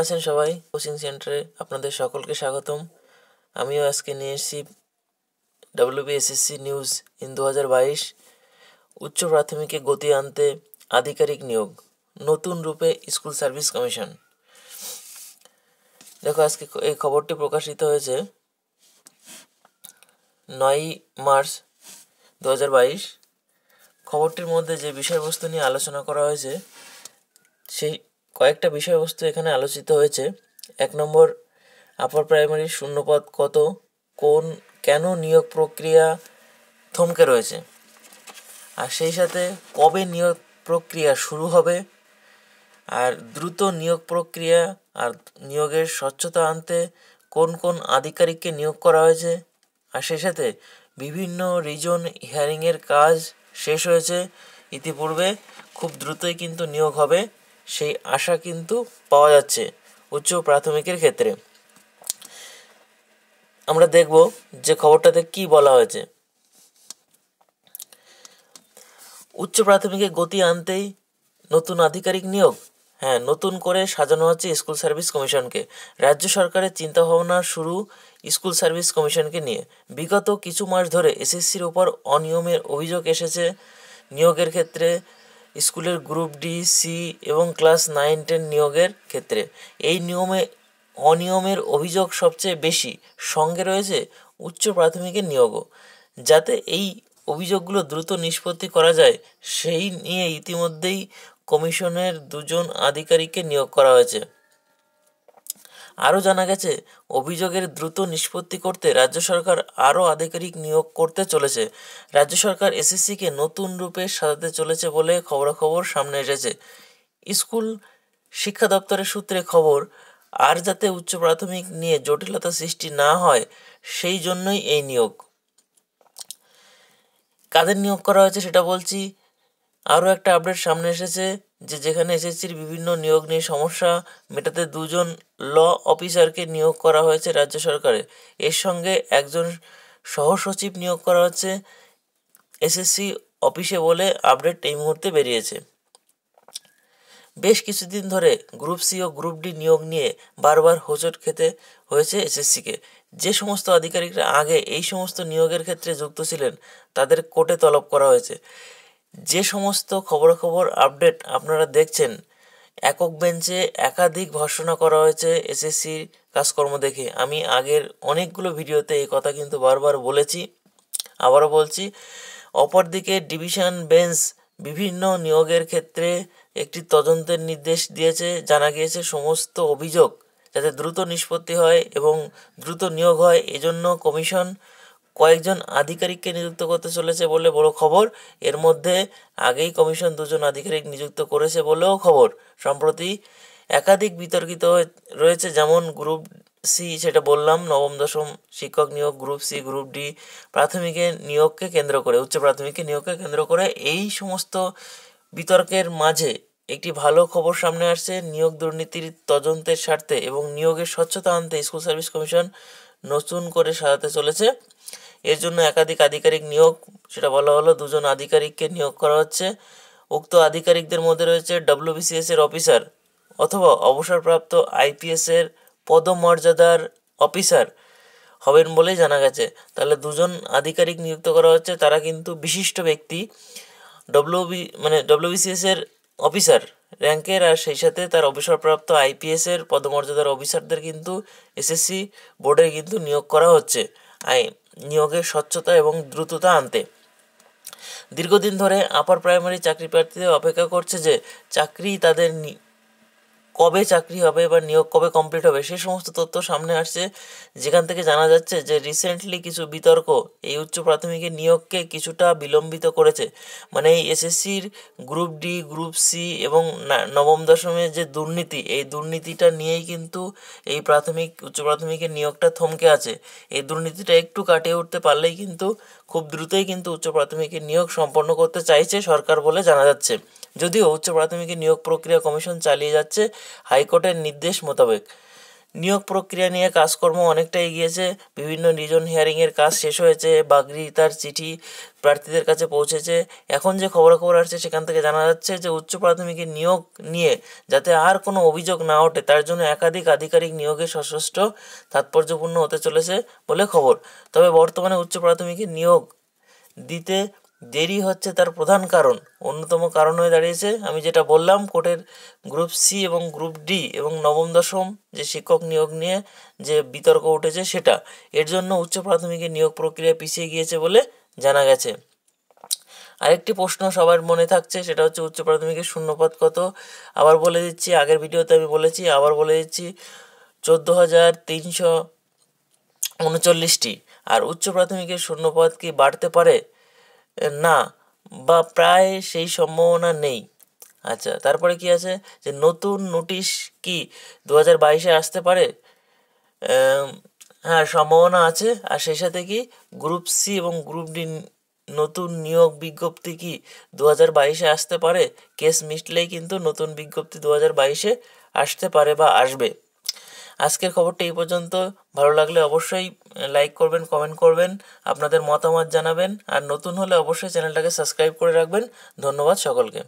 কেমন আছেন সবাই কোচিং সেন্টারে আপনাদের সকলকে স্বাগতম আমিও আজকে নিয়ে এসেছি ডাব্লিউবিএসএসসি নিউজ ইন দু হাজার বাইশ উচ্চ প্রাথমিকে গতি আনতে আধিকারিক নিয়োগ নতুন রূপে স্কুল সার্ভিস কমিশন দেখো আজকে এই খবরটি প্রকাশিত হয়েছে নয় মার্চ দু খবরটির মধ্যে যে বিষয়বস্তু নিয়ে আলোচনা করা হয়েছে সেই কয়েকটা বিষয়বস্তু এখানে আলোচিত হয়েছে এক নম্বর আপার প্রাইমারির শূন্যপদ কত কোন কেন নিয়োগ প্রক্রিয়া থমকে রয়েছে আর সেই সাথে কবে নিয়োগ প্রক্রিয়া শুরু হবে আর দ্রুত নিয়োগ প্রক্রিয়া আর নিয়োগের স্বচ্ছতা আনতে কোন কোন আধিকারিককে নিয়োগ করা হয়েছে আর সেই সাথে বিভিন্ন রিজন হিয়ারিংয়ের কাজ শেষ হয়েছে ইতিপূর্বে খুব দ্রুতই কিন্তু নিয়োগ হবে সেই আশা কিন্তু পাওয়া যাচ্ছে উচ্চ প্রাথমিকের ক্ষেত্রে আমরা দেখব যে খবরটাতে কি বলা হয়েছে উচ্চ প্রাথমিকে গতি আনতেই নতুন আধিকারিক নিয়োগ হ্যাঁ নতুন করে সাজানো হচ্ছে স্কুল সার্ভিস কমিশনকে রাজ্য সরকারের চিন্তাভাবনা শুরু স্কুল সার্ভিস কমিশনকে নিয়ে বিগত কিছু মাস ধরে এসএসসির ওপর অনিয়মের অভিযোগ এসেছে নিয়োগের ক্ষেত্রে স্কুলের গ্রুপ ডি সি এবং ক্লাস নাইন টেন নিয়োগের ক্ষেত্রে এই নিয়মে অনিয়মের অভিযোগ সবচেয়ে বেশি সঙ্গে রয়েছে উচ্চ প্রাথমিকের নিয়োগও যাতে এই অভিযোগগুলো দ্রুত নিষ্পত্তি করা যায় সেই নিয়ে ইতিমধ্যেই কমিশনের দুজন আধিকারিককে নিয়োগ করা হয়েছে আরও জানা গেছে অভিযোগের দ্রুত নিষ্পত্তি করতে রাজ্য সরকার আরও আধিকারিক নিয়োগ করতে চলেছে রাজ্য সরকার এসএসসিকে নতুন রূপে সাজাতে চলেছে বলে খবরাখবর সামনে এসেছে স্কুল শিক্ষা দপ্তরের সূত্রে খবর আর যাতে উচ্চ প্রাথমিক নিয়ে জটিলতা সৃষ্টি না হয় সেই জন্যই এই নিয়োগ কাদের নিয়োগ করা হয়েছে সেটা বলছি আরও একটা আপডেট সামনে এসেছে যে যেখানে এসএসসির বিভিন্ন নিয়োগ নিয়ে সমস্যা মেটাতে দুজন ল অফিসারকে নিয়োগ করা হয়েছে রাজ্য সরকারে এর সঙ্গে একজন সহসচিব নিয়োগ করা হচ্ছে এসএসসি অফিসে বলে আপডেট এই মুহূর্তে বেরিয়েছে বেশ কিছুদিন ধরে গ্রুপ সি ও গ্রুপ ডি নিয়োগ নিয়ে বারবার হোঁচট খেতে হয়েছে এসএসসিকে যে সমস্ত আধিকারিকরা আগে এই সমস্ত নিয়োগের ক্ষেত্রে যুক্ত ছিলেন তাদের কোর্টে তলব করা হয়েছে যে সমস্ত খবরাখবর আপডেট আপনারা দেখছেন একক বেঞ্চে একাধিক ভর্ষণা করা হয়েছে এসএসসির কাজকর্ম দেখে আমি আগের অনেকগুলো ভিডিওতে এই কথা কিন্তু বারবার বলেছি আবারও বলছি অপরদিকে ডিভিশন বেঞ্চ বিভিন্ন নিয়োগের ক্ষেত্রে একটি তদন্তের নির্দেশ দিয়েছে জানা গিয়েছে সমস্ত অভিযোগ যাতে দ্রুত নিষ্পত্তি হয় এবং দ্রুত নিয়োগ হয় এজন্য কমিশন কয়েকজন আধিকারিককে নিযুক্ত করতে চলেছে বলে বড় খবর এর মধ্যে আগেই কমিশন দুজন আধিকারিক নিযুক্ত করেছে বলেও খবর সম্প্রতি একাধিক বিতর্কিত রয়েছে যেমন গ্রুপ সি সেটা বললাম নবম দশম শিক্ষক নিয়োগ গ্রুপ সি গ্রুপ ডি প্রাথমিকে নিয়োগকে কেন্দ্র করে উচ্চ প্রাথমিকে নিয়োগকে কেন্দ্র করে এই সমস্ত বিতর্কের মাঝে একটি ভালো খবর সামনে আসছে নিয়োগ দুর্নীতির তদন্তের স্বার্থে এবং নিয়োগের স্বচ্ছতা আনতে স্কুল সার্ভিস কমিশন নতুন করে সাজাতে চলেছে এর জন্য একাধিক আধিকারিক নিয়োগ সেটা বলা হলো দুজন আধিকারিককে নিয়োগ করা হচ্ছে উক্ত আধিকারিকদের মধ্যে রয়েছে ডব্লিউবিসিএস এর অফিসার অথবা অবসরপ্রাপ্ত আইপিএস এর পদমর্যাদার অফিসার হবেন বলেই জানা গেছে তাহলে দুজন আধিকারিক নিযুক্ত করা হচ্ছে তারা কিন্তু বিশিষ্ট ব্যক্তি ডব্লিউবি মানে ডব্লিউবিসিএস এর অফিসার র্যাঙ্কের আর সেই সাথে তার অবসরপ্রাপ্ত আইপিএস এর পদমর্যাদার অফিসারদের কিন্তু এসএসসি বোর্ডে কিন্তু নিয়োগ করা হচ্ছে আই নিয়োগে স্বচ্ছতা এবং দ্রুততা আনতে দীর্ঘদিন ধরে আপার প্রাইমারি চাকরি প্রার্থীদের অপেক্ষা করছে যে চাকরি তাদের কবে চাকরি হবে বা নিয়োগ কবে কমপ্লিট হবে সেই সমস্ত তথ্য সামনে আসছে যেখান থেকে জানা যাচ্ছে যে রিসেন্টলি কিছু বিতর্ক এই উচ্চ প্রাথমিকের নিয়োগকে কিছুটা বিলম্বিত করেছে মানে এই এসএসসির গ্রুপ ডি গ্রুপ সি এবং নবম দশমের যে দুর্নীতি এই দুর্নীতিটা নিয়েই কিন্তু এই প্রাথমিক উচ্চ প্রাথমিকের নিয়োগটা থমকে আছে এই দুর্নীতিটা একটু কাটিয়ে উঠতে পারলেই কিন্তু খুব দ্রুতই কিন্তু উচ্চ প্রাথমিকের নিয়োগ সম্পন্ন করতে চাইছে সরকার বলে জানা যাচ্ছে যদিও উচ্চ প্রাথমিকে নিয়োগ প্রক্রিয়া কমিশন চালিয়ে যাচ্ছে হাইকোর্টের নির্দেশ মোতাবেক নিয়োগ প্রক্রিয়া নিয়ে কাজকর্ম অনেকটা এগিয়েছে বিভিন্ন রিজন হিয়ারিংয়ের কাজ শেষ হয়েছে বাগরি তার চিঠি প্রার্থীদের কাছে পৌঁছেছে এখন যে খবরাখবর আসছে সেখান থেকে জানা যাচ্ছে যে উচ্চ প্রাথমিকের নিয়োগ নিয়ে যাতে আর কোনো অভিযোগ না ওঠে তার জন্য একাধিক আধিকারিক নিয়োগে সশস্ত্র তাৎপর্যপূর্ণ হতে চলেছে বলে খবর তবে বর্তমানে উচ্চ প্রাথমিকের নিয়োগ দিতে দেরি হচ্ছে তার প্রধান কারণ অন্যতম কারণ হয়ে দাঁড়িয়েছে আমি যেটা বললাম কোর্টের গ্রুপ সি এবং গ্রুপ ডি এবং নবম দশম যে শিক্ষক নিয়োগ নিয়ে যে বিতর্ক উঠেছে সেটা এর জন্য উচ্চ প্রাথমিকের নিয়োগ প্রক্রিয়া পিছিয়ে গিয়েছে বলে জানা গেছে আরেকটি প্রশ্ন সবার মনে থাকছে সেটা হচ্ছে উচ্চ প্রাথমিকের শূন্যপদ কত আবার বলে দিচ্ছি আগের ভিডিওতে আমি বলেছি আবার বলে দিচ্ছি চোদ্দো হাজার তিনশো উনচল্লিশটি আর উচ্চ প্রাথমিকের শূন্যপদ কি বাড়তে পারে না বা প্রায় সেই সম্ভাবনা নেই আচ্ছা তারপরে কি আছে যে নতুন নোটিশ কি দু হাজার বাইশে আসতে পারে হ্যাঁ সম্ভাবনা আছে আর সেই সাথে কি গ্রুপ সি এবং গ্রুপ ডি নতুন নিয়োগ বিজ্ঞপ্তি কি দু হাজার বাইশে আসতে পারে কেস মিটলেই কিন্তু নতুন বিজ্ঞপ্তি দু হাজার বাইশে আসতে পারে বা আসবে আজকের খবরটা এই পর্যন্ত ভালো লাগলে অবশ্যই লাইক করবেন কমেন্ট করবেন আপনাদের মতামত জানাবেন আর নতুন হলে অবশ্যই চ্যানেলটাকে সাবস্ক্রাইব করে রাখবেন ধন্যবাদ সকলকে